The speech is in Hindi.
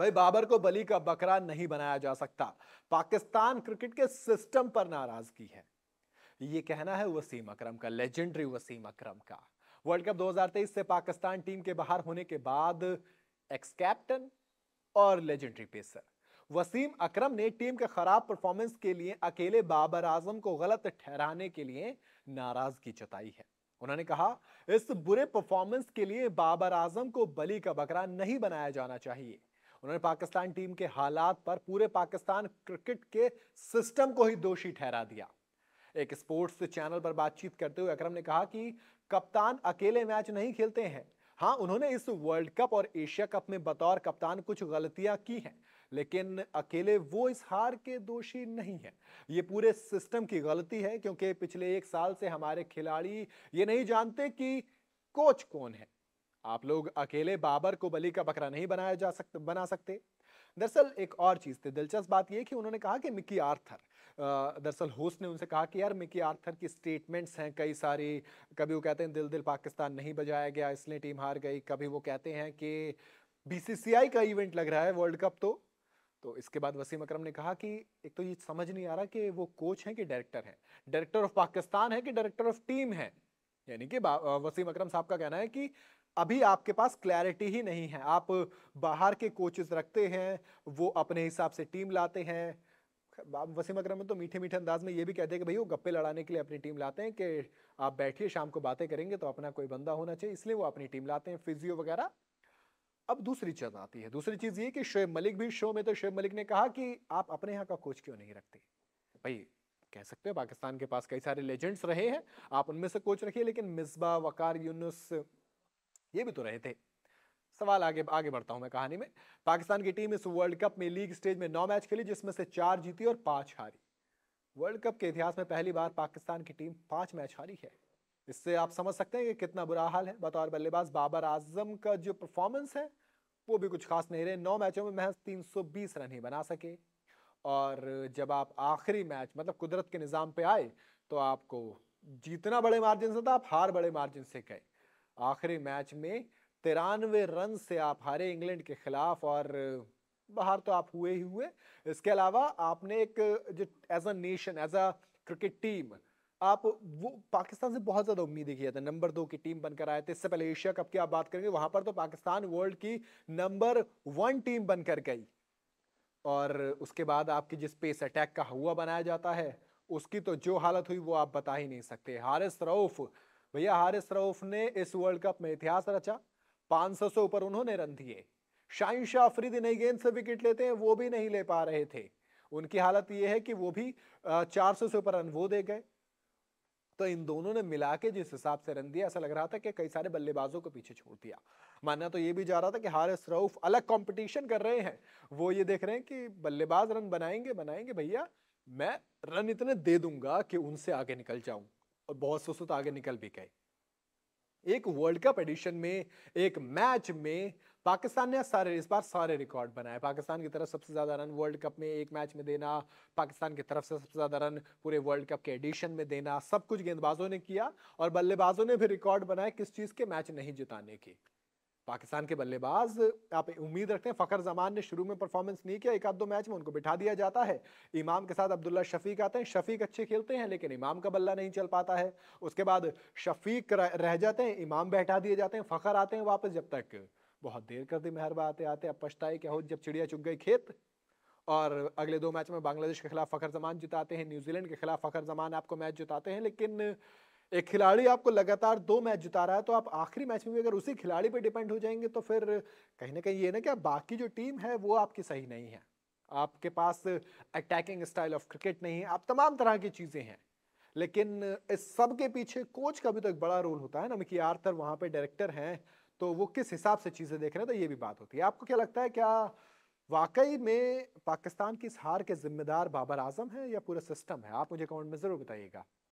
भाई बाबर को बली का बकरा नहीं बनाया जा सकता पाकिस्तान क्रिकेट के सिस्टम पर नाराजगी है ये कहना है वसीम अकरम का लेजेंडरी वसीम अकरम का वर्ल्ड कप 2023 से पाकिस्तान टीम के बाहर होने के बाद एक्स कैप्टन और लेजेंडरी पेसर वसीम अकरम ने टीम के खराब परफॉर्मेंस के लिए अकेले बाबर आजम को गलत ठहराने के लिए नाराजगी जताई है उन्होंने कहा इस बुरे परफॉर्मेंस के लिए बाबर आजम को बली का बकरा नहीं बनाया जाना चाहिए उन्होंने पाकिस्तान टीम के हालात पर पूरे पाकिस्तान क्रिकेट के सिस्टम को ही दोषी ठहरा दिया एक स्पोर्ट्स चैनल पर बातचीत करते हुए अक्रम ने कहा कि कप्तान अकेले मैच नहीं खेलते हैं हाँ उन्होंने इस वर्ल्ड कप और एशिया कप में बतौर कप्तान कुछ गलतियां की हैं लेकिन अकेले वो इस हार के दोषी नहीं है ये पूरे सिस्टम की गलती है क्योंकि पिछले एक साल से हमारे खिलाड़ी ये नहीं जानते कि कोच कौन है आप लोग अकेले बाबर को बलि का बकरा नहीं बनाया जा सकते बना सकते दरअसल एक और चीज़ थी दिलचस्प बात यह कि उन्होंने कहा कि मिकी आर्थर दरअसल होस्ट ने उनसे कहा कि यार मिकी आर्थर की स्टेटमेंट्स हैं कई सारी कभी वो कहते हैं दिल दिल पाकिस्तान नहीं बजाया गया इसलिए टीम हार गई कभी वो कहते हैं कि बीसीसीआई का इवेंट लग रहा है वर्ल्ड कप तो तो इसके बाद वसीम अकरम ने कहा कि एक तो ये समझ नहीं आ रहा कि वो कोच हैं कि डायरेक्टर हैं डायरेक्टर ऑफ पाकिस्तान है कि डायरेक्टर ऑफ टीम है यानी कि वसीम अकरम साहब का कहना है कि अभी आपके पास क्लैरिटी ही नहीं है आप बाहर के कोचेस रखते हैं वो अपने हिसाब से टीम लाते हैं वसीम अक्रम तो मीठे मीठे अंदाज में ये भी कहते हैं कि भाई वो गप्पे लड़ाने के लिए अपनी टीम लाते हैं कि आप बैठिए शाम को बातें करेंगे तो अपना कोई बंदा होना चाहिए इसलिए वो अपनी टीम लाते हैं फिजियो वगैरह अब दूसरी चीज़ आती है दूसरी चीज़ ये कि शोएब मलिक भी शो में तो शोएब मलिक ने कहा कि आप अपने यहाँ का कोच क्यों नहीं रखते भाई कह सकते हो पाकिस्तान के पास कई सारे लेजेंड्स रहे हैं आप उनमें से कोच रखिए लेकिन मिसबा वकार यूनुस ये भी तो रहे थे सवाल आगे आगे बढ़ता हूं मैं कहानी में पाकिस्तान की टीम इस वर्ल्ड कप में लीग स्टेज में नौ मैच खेली जिसमें से चार जीती और पांच हारी वर्ल्ड कप के इतिहास में पहली बार पाकिस्तान की टीम पांच मैच हारी है इससे आप समझ सकते हैं कि कितना बुरा हाल है बतौर बल्लेबाज बाबर आजम का जो परफॉर्मेंस है वो भी कुछ खास नहीं रहे नौ मैचों में महज 320 रन ही बना सके और जब आप आखिरी मैच मतलब कुदरत के निज़ाम पे आए तो आपको जीतना बड़े मार्जिन से था आप हार बड़े मार्जिन से गए आखिरी मैच में तिरानवे रन से आप हारे इंग्लैंड के खिलाफ और बाहर तो आप हुए ही हुए इसके अलावा आपने एक जो as a nation as a cricket team आप वो पाकिस्तान से बहुत ज़्यादा उम्मीदें किया था नंबर दो की टीम बनकर आए थे इससे पहले एशिया कप की आप बात करेंगे वहां पर तो पाकिस्तान वर्ल्ड की नंबर वन टीम बनकर गई और उसके बाद आपकी जिस पेस अटैक का हुआ बनाया जाता है उसकी तो जो हालत हुई वो आप बता ही नहीं सकते हारिस रऊफ़ भैया हारिस रऊफ ने इस वर्ल्ड कप में इतिहास रचा 500 से ऊपर उन्होंने रन दिए शाहिन शाह अफरीदी नई गेंद से विकेट लेते हैं वो भी नहीं ले पा रहे थे उनकी हालत ये है कि वो भी चार सौ से ऊपर रन वो दे गए तो इन दोनों ने मिला के जिस हिसाब से रन दिया ऐसा लग रहा था कि कई सारे बल्लेबाजों को पीछे छोड़ दिया मानना तो ये भी जा रहा था कि हारिस रऊफ अलग कंपटीशन कर रहे हैं वो ये देख रहे हैं कि बल्लेबाज रन बनाएंगे बनाएंगे भैया मैं रन इतने दे दूंगा कि उनसे आगे निकल जाऊं और बहुत सोचो तो आगे निकल भी गए एक वर्ल्ड कप एडिशन में एक मैच में पाकिस्तान ने सारे इस बार सारे रिकॉर्ड बनाए पाकिस्तान की तरफ सबसे ज़्यादा रन वर्ल्ड कप में एक मैच में देना पाकिस्तान की तरफ से सबसे ज़्यादा रन पूरे वर्ल्ड कप के एडिशन में देना सब कुछ गेंदबाजों ने किया और बल्लेबाजों ने भी रिकॉर्ड बनाए किस चीज़ के मैच नहीं जिताने की पाकिस्तान के बल्लेबाज आप उम्मीद रखते हैं फ़खर जमान ने शुरू में परफॉर्मेंस नहीं किया एक आध दो मैच में उनको बिठा दिया जाता है इमाम के साथ अब्दुल्ला शफीक आते हैं शफीक अच्छे खेलते हैं लेकिन इमाम का बल्ला नहीं चल पाता है उसके बाद शफीक रह जाते हैं इमाम बैठा दिए जाते हैं फ़खर आते हैं वापस जब तक बहुत देर कर दी मेहरबा आते आते अब पछताए क्या हो जब चिड़िया चुग गई खेत और अगले दो मैच में बांग्लादेश के खिलाफ फ़खर जमान जिताते हैं न्यूजीलैंड के खिलाफ फ़खर जमान आपको मैच जिताते हैं लेकिन एक खिलाड़ी आपको लगातार दो मैच जिता रहा है तो आप आखिरी मैच में भी अगर उसी खिलाड़ी पर डिपेंड हो जाएंगे तो फिर कहीं ना कहीं ये ना कि बाकी जो टीम है वो आपकी सही नहीं है आपके पास अटैकिंग स्टाइल ऑफ क्रिकेट नहीं है आप तमाम तरह की चीज़ें हैं लेकिन इस सब के पीछे कोच का भी तो एक बड़ा रोल होता है ना कि आर्थर वहाँ पे डायरेक्टर हैं तो वो किस हिसाब से चीज़ें देख रहे हैं तो ये भी बात होती है आपको क्या लगता है क्या वाकई में पाकिस्तान की इस हार के जिम्मेदार बाबर आजम है या पूरा सिस्टम है आप मुझे कमेंट में ज़रूर बताइएगा